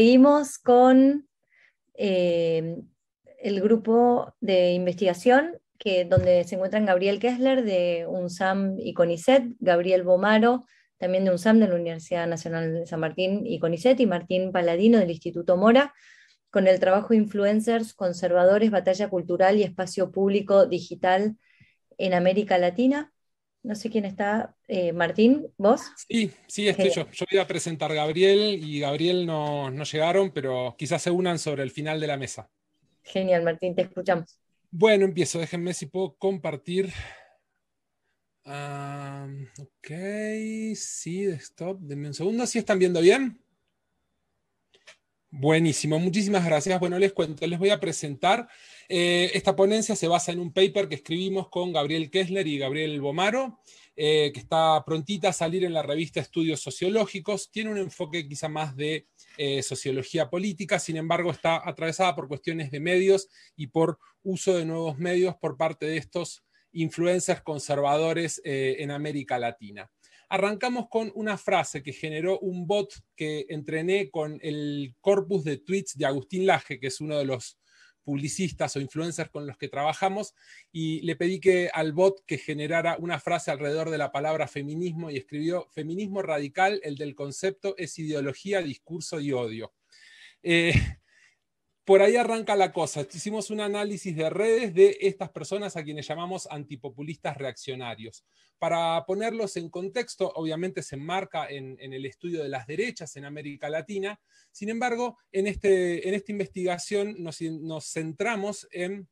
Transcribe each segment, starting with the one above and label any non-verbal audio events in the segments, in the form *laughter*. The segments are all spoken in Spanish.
Seguimos con eh, el grupo de investigación que, donde se encuentran Gabriel Kessler de UNSAM y CONICET, Gabriel Bomaro también de UNSAM de la Universidad Nacional de San Martín y CONICET y Martín Paladino del Instituto Mora con el trabajo Influencers, Conservadores, Batalla Cultural y Espacio Público Digital en América Latina. No sé quién está. Eh, Martín, ¿vos? Sí, sí, estoy eh, yo. Yo voy a presentar a Gabriel y Gabriel no, llegaron, pero quizás se unan sobre el final de la mesa. Genial, Martín, te escuchamos. Bueno, empiezo. Déjenme si puedo compartir. Ah, ok, sí, stop. Denme un segundo. si están viendo bien? Buenísimo, muchísimas gracias. Bueno, les cuento, les voy a presentar. Eh, esta ponencia se basa en un paper que escribimos con Gabriel Kessler y Gabriel Bomaro, eh, que está prontita a salir en la revista Estudios Sociológicos. Tiene un enfoque quizá más de eh, sociología política, sin embargo está atravesada por cuestiones de medios y por uso de nuevos medios por parte de estos influencers conservadores en América Latina. Arrancamos con una frase que generó un bot que entrené con el corpus de tweets de Agustín Laje, que es uno de los publicistas o influencers con los que trabajamos y le pedí que al bot que generara una frase alrededor de la palabra feminismo y escribió feminismo radical, el del concepto es ideología, discurso y odio. Eh, por ahí arranca la cosa. Hicimos un análisis de redes de estas personas a quienes llamamos antipopulistas reaccionarios. Para ponerlos en contexto, obviamente se enmarca en, el estudio de las derechas en América Latina. Sin embargo, en, este, en esta investigación nos centramos en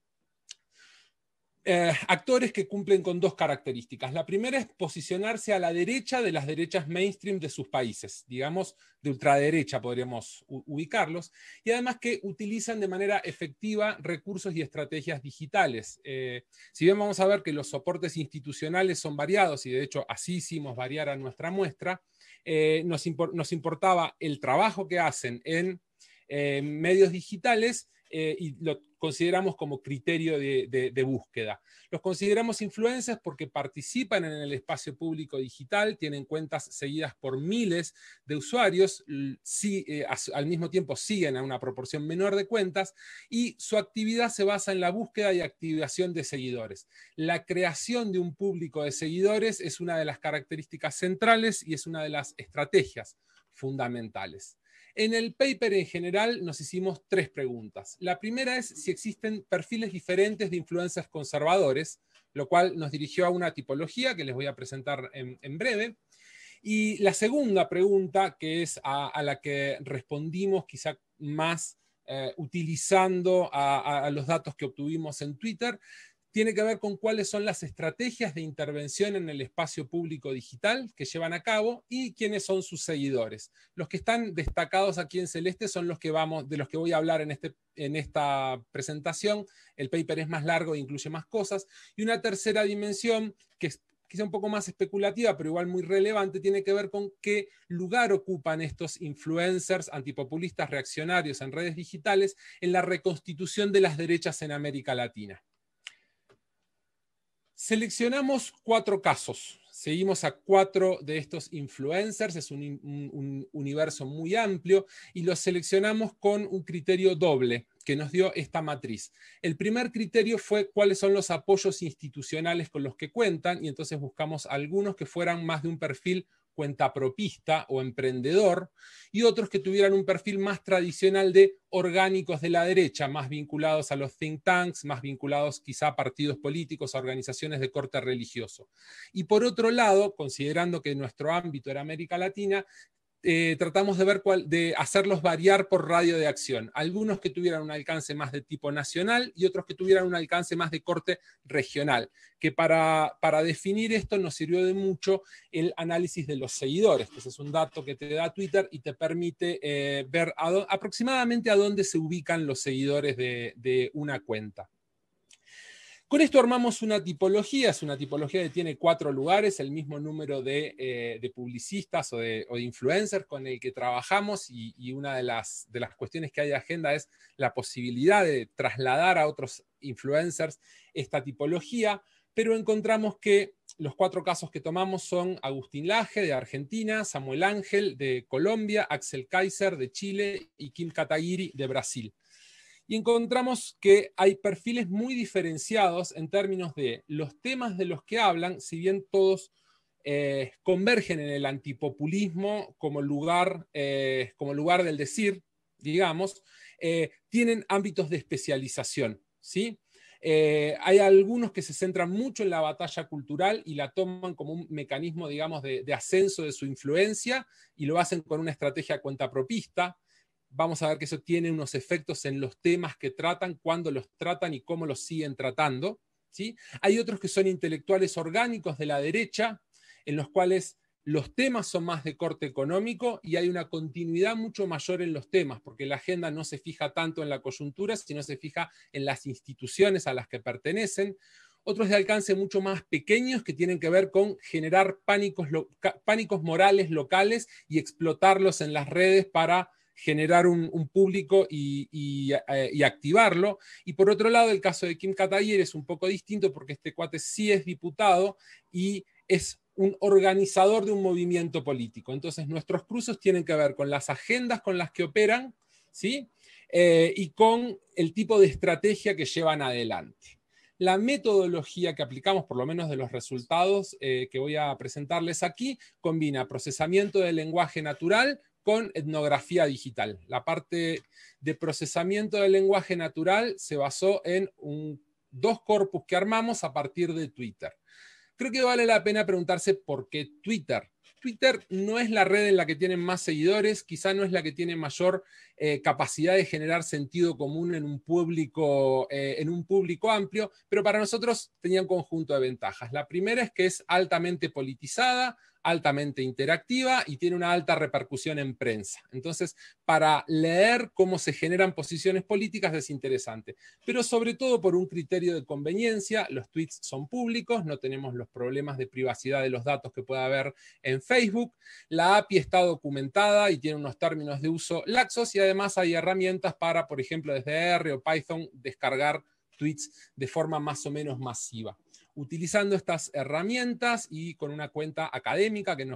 eh, actores que cumplen con dos características. La primera es posicionarse a la derecha de las derechas mainstream de sus países, digamos, de ultraderecha podríamos ubicarlos, y además que utilizan de manera efectiva recursos y estrategias digitales. Eh, si bien vamos a ver que los soportes institucionales son variados, y de hecho así hicimos variar a nuestra muestra, eh, nos, importaba el trabajo que hacen en medios digitales, y lo consideramos como criterio de, búsqueda. Los consideramos influencers porque participan en el espacio público digital, tienen cuentas seguidas por miles de usuarios, si, eh, al mismo tiempo siguen a una proporción menor de cuentas y su actividad se basa en la búsqueda y activación de seguidores. La creación de un público de seguidores es una de las características centrales y es una de las estrategias fundamentales. En el paper en general nos hicimos tres preguntas. La primera es si existen perfiles diferentes de influencias conservadores, lo cual nos dirigió a una tipología que les voy a presentar en, breve. Y la segunda pregunta, que es a, la que respondimos quizá más eh, utilizando a, los datos que obtuvimos en Twitter, tiene que ver con cuáles son las estrategias de intervención en el espacio público digital que llevan a cabo y quiénes son sus seguidores. Los que están destacados aquí en Celeste son los que vamos, de los que voy a hablar en, este, en esta presentación. El paper es más largo e incluye más cosas. Y una tercera dimensión, que es quizá un poco más especulativa, pero igual muy relevante, tiene que ver con qué lugar ocupan estos influencers antipopulistas reaccionarios en redes digitales en la reconstitución de las derechas en América Latina. Seleccionamos cuatro casos. Seguimos a cuatro de estos influencers, es un, universo muy amplio, y los seleccionamos con un criterio doble que nos dio esta matriz. El primer criterio fue cuáles son los apoyos institucionales con los que cuentan, y entonces buscamos algunos que fueran más de un perfil cuenta propista o emprendedor, y otros que tuvieran un perfil más tradicional de orgánicos de la derecha, más vinculados a los think tanks, más vinculados quizá a partidos políticos, a organizaciones de corte religioso. Y por otro lado, considerando que nuestro ámbito era América Latina, eh, tratamos de ver de hacerlos variar por radio de acción. Algunos que tuvieran un alcance más de tipo nacional y otros que tuvieran un alcance más de corte regional, que para, definir esto nos sirvió de mucho el análisis de los seguidores, que es un dato que te da Twitter y te permite eh, ver aproximadamente a dónde se ubican los seguidores de una cuenta. Con esto armamos una tipología, es una tipología que tiene cuatro lugares, el mismo número de, eh, publicistas o de, influencers con el que trabajamos y, una de las, de las, cuestiones que hay de agenda es la posibilidad de trasladar a otros influencers esta tipología, pero encontramos que los cuatro casos que tomamos son Agustín Laje de Argentina, Samuel Ángel de Colombia, Axel Kaiser de Chile y Kim Katagiri de Brasil y encontramos que hay perfiles muy diferenciados en términos de los temas de los que hablan, si bien todos eh, convergen en el antipopulismo como lugar, eh, como lugar del decir, digamos, eh, tienen ámbitos de especialización. ¿sí? hay algunos que se centran mucho en la batalla cultural y la toman como un mecanismo, digamos, de, de, ascenso de su influencia y lo hacen con una estrategia cuentapropista vamos a ver que eso tiene unos efectos en los temas que tratan, cuándo los tratan y cómo los siguen tratando. ¿sí? Hay otros que son intelectuales orgánicos de la derecha, en los cuales los temas son más de corte económico y hay una continuidad mucho mayor en los temas, porque la agenda no se fija tanto en la coyuntura, sino se fija en las instituciones a las que pertenecen. Otros de alcance mucho más pequeños que tienen que ver con generar pánicos, pánicos morales locales y explotarlos en las redes para generar un, público eh, y, activarlo. Y por otro lado, el caso de Kim Katayer es un poco distinto porque este cuate sí es diputado y es un organizador de un movimiento político. Entonces, nuestros cruces tienen que ver con las agendas con las que operan, ¿sí? Eh, y con el tipo de estrategia que llevan adelante. La metodología que aplicamos, por lo menos de los resultados eh, que voy a presentarles aquí, combina procesamiento del lenguaje natural con etnografía digital. La parte de procesamiento del lenguaje natural se basó en dos corpus que armamos a partir de Twitter. Creo que vale la pena preguntarse por qué Twitter. Twitter no es la red en la que tienen más seguidores, quizá no es la que tiene mayor eh, capacidad de generar sentido común en un, público, eh, en un público amplio, pero para nosotros tenía un conjunto de ventajas. La primera es que es altamente politizada, altamente interactiva y tiene una alta repercusión en prensa. Entonces, para leer cómo se generan posiciones políticas es interesante, pero sobre todo por un criterio de conveniencia, los tweets son públicos, no tenemos los problemas de privacidad de los datos que pueda haber en Facebook, la API está documentada y tiene unos términos de uso laxos y además hay herramientas para, por ejemplo, desde R o Python descargar tweets de forma más o menos masiva utilizando estas herramientas y con una cuenta académica que,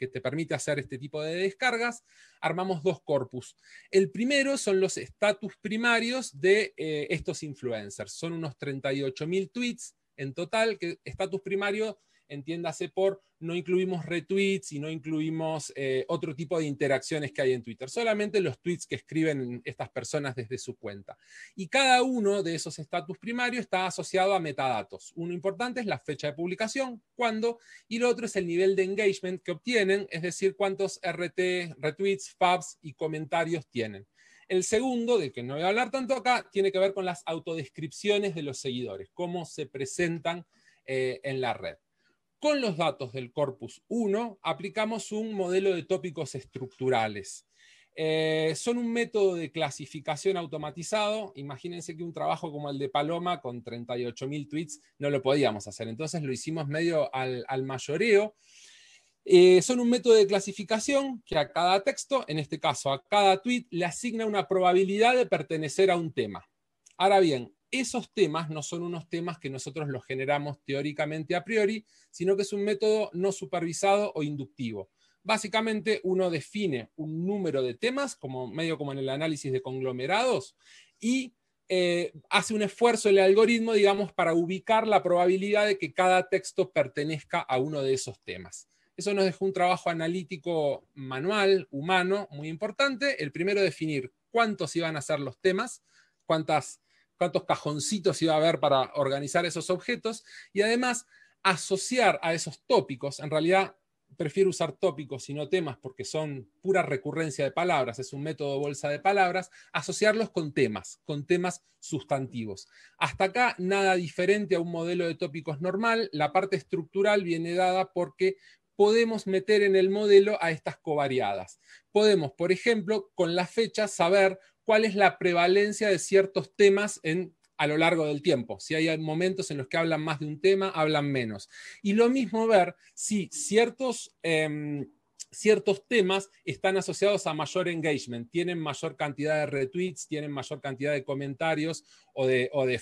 te permite hacer este tipo de descargas, armamos dos corpus. El primero son los estatus primarios de eh, estos influencers. Son unos 38.000 tweets en total, que estatus primario entiéndase por no incluimos retweets y no incluimos eh, otro tipo de interacciones que hay en Twitter, solamente los tweets que escriben estas personas desde su cuenta. Y cada uno de esos estatus primarios está asociado a metadatos. Uno importante es la fecha de publicación, cuándo, y lo otro es el nivel de engagement que obtienen, es decir, cuántos RT, retweets, fabs y comentarios tienen. El segundo, del que no voy a hablar tanto acá, tiene que ver con las autodescripciones de los seguidores, cómo se presentan eh, en la red. Con los datos del corpus 1 aplicamos un modelo de tópicos estructurales. Eh, son un método de clasificación automatizado. Imagínense que un trabajo como el de Paloma con 38.000 tweets no lo podíamos hacer. Entonces lo hicimos medio al, mayoreo. Eh, son un método de clasificación que a cada texto, en este caso a cada tweet, le asigna una probabilidad de pertenecer a un tema. Ahora bien, esos temas no son unos temas que nosotros los generamos teóricamente a priori, sino que es un método no supervisado o inductivo. Básicamente uno define un número de temas, como medio como en el análisis de conglomerados, y eh, hace un esfuerzo el algoritmo, digamos, para ubicar la probabilidad de que cada texto pertenezca a uno de esos temas. Eso nos dejó un trabajo analítico manual, humano, muy importante. El primero, definir cuántos iban a ser los temas, cuántas cuántos cajoncitos iba a haber para organizar esos objetos y además asociar a esos tópicos, en realidad prefiero usar tópicos y no temas porque son pura recurrencia de palabras, es un método bolsa de palabras, asociarlos con temas, con temas sustantivos. Hasta acá nada diferente a un modelo de tópicos normal, la parte estructural viene dada porque podemos meter en el modelo a estas covariadas. Podemos, por ejemplo, con la fecha saber cuál es la prevalencia de ciertos temas a lo largo del tiempo. Si hay momentos en los que hablan más de un tema, hablan menos. Y lo mismo ver si ciertos, em, temas están asociados a mayor engagement, tienen mayor cantidad de retweets, tienen mayor cantidad de comentarios o de, o de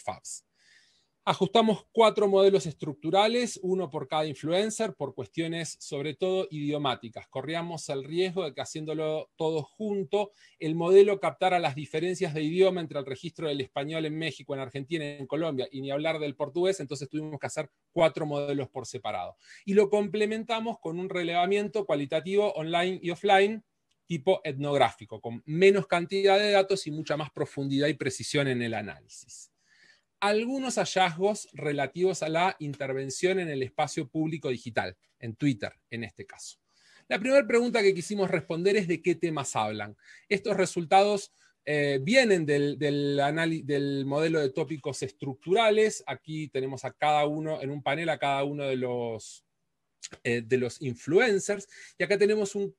Ajustamos cuatro modelos estructurales, uno por cada influencer, por cuestiones sobre todo idiomáticas. Corríamos el riesgo de que haciéndolo todo junto, el modelo captara las diferencias de idioma entre el registro del español en México, en Argentina, en Colombia, y ni hablar del portugués, entonces tuvimos que hacer cuatro modelos por separado. Y lo complementamos con un relevamiento cualitativo online y offline tipo etnográfico, con menos cantidad de datos y mucha más profundidad y precisión en el análisis algunos hallazgos relativos a la intervención en el espacio público digital, en Twitter en este caso. La primera pregunta que quisimos responder es de qué temas hablan. Estos resultados eh, vienen del, del, modelo de tópicos estructurales. Aquí tenemos a cada uno, en un panel, a cada uno de los, eh, de los influencers. Y acá tenemos un,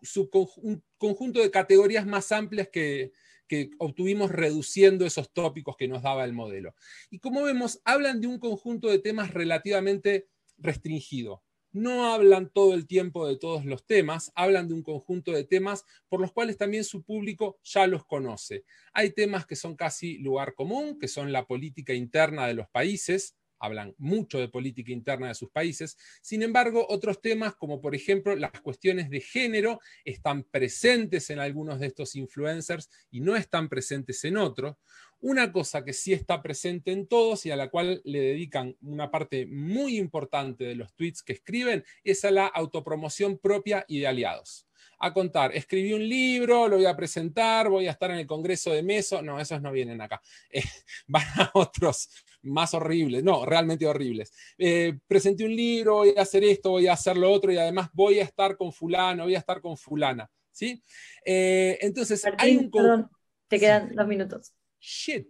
un conjunto de categorías más amplias que, que obtuvimos reduciendo esos tópicos que nos daba el modelo. Y como vemos, hablan de un conjunto de temas relativamente restringido. No hablan todo el tiempo de todos los temas, hablan de un conjunto de temas por los cuales también su público ya los conoce. Hay temas que son casi lugar común, que son la política interna de los países, hablan mucho de política interna de sus países. Sin embargo, otros temas como por ejemplo las cuestiones de género están presentes en algunos de estos influencers y no están presentes en otros. Una cosa que sí está presente en todos y a la cual le dedican una parte muy importante de los tweets que escriben es a la autopromoción propia y de aliados. A contar, escribí un libro, lo voy a presentar, voy a estar en el Congreso de Meso. No, esos no vienen acá. *laughs* Eh, van a otros, más horribles, no, realmente horribles. Eh, presenté un libro, voy a hacer esto, voy a hacer lo otro y además voy a estar con fulano, voy a estar con fulana, ¿sí? Eh, entonces, hay un... te quedan dos minutos. Shit.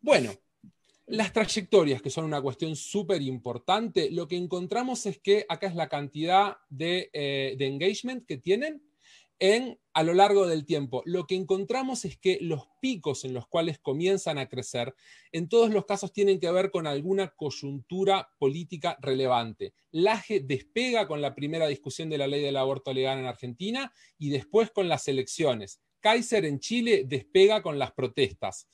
Bueno, las trayectorias, que son una cuestión súper importante, lo que encontramos es que acá es la cantidad de eh, engagement que tienen en, a lo largo del tiempo. Lo que encontramos es que los picos en los cuales comienzan a crecer, en todos los casos tienen que ver con alguna coyuntura política relevante. Laje despega con la primera discusión de la ley del aborto legal en Argentina y después con las elecciones. Kaiser en Chile despega con las protestas.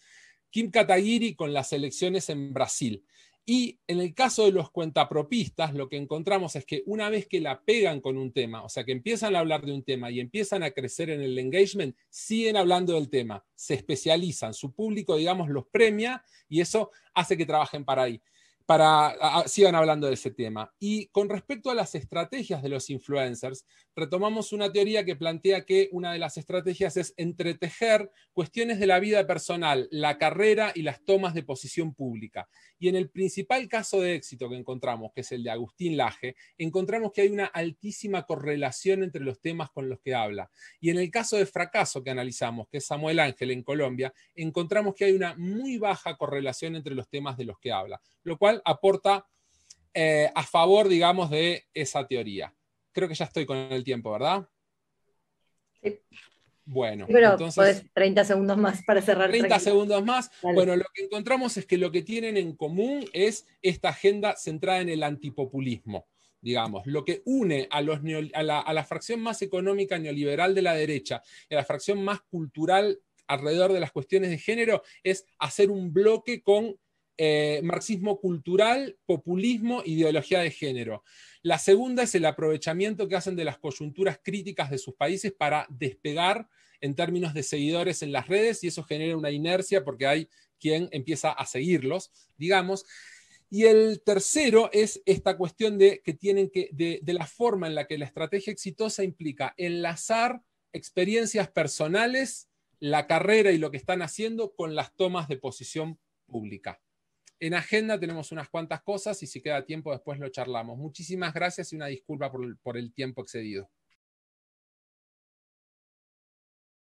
Kim Kataguiri con las elecciones en Brasil. Y en el caso de los cuentapropistas, lo que encontramos es que una vez que la pegan con un tema, o sea, que empiezan a hablar de un tema y empiezan a crecer en el engagement, siguen hablando del tema, se especializan, su público, digamos, los premia y eso hace que trabajen para ahí, para sigan hablando de ese tema. Y con respecto a las estrategias de los influencers, retomamos una teoría que plantea que una de las estrategias es entretejer cuestiones de la vida personal, la carrera y las tomas de posición pública. Y en el principal caso de éxito que encontramos, que es el de Agustín Laje, encontramos que hay una altísima correlación entre los temas con los que habla. Y en el caso de fracaso que analizamos, que es Samuel Ángel en Colombia, encontramos que hay una muy baja correlación entre los temas de los que habla, lo cual aporta eh, a favor, digamos, de esa teoría creo que ya estoy con el tiempo, ¿verdad? Sí. Bueno, entonces, 30 segundos más para cerrar. 30 segundos más. Bueno, lo que encontramos es que lo que tienen en común es esta agenda centrada en el antipopulismo digamos, lo que une a, los a, la, a, la, fracción más económica neoliberal de la derecha y a la fracción más cultural alrededor de las cuestiones de género es hacer un bloque con eh, marxismo cultural, populismo, ideología de género. La segunda es el aprovechamiento que hacen de las coyunturas críticas de sus países para despegar en términos de seguidores en las redes y eso genera una inercia porque hay quien empieza a seguirlos, digamos. Y el tercero es esta cuestión de, que tienen que, de la forma en la que la estrategia exitosa implica enlazar experiencias personales, la carrera y lo que están haciendo con las tomas de posición pública. En agenda tenemos unas cuantas cosas y si queda tiempo después lo charlamos. Muchísimas gracias y una disculpa por, el tiempo excedido.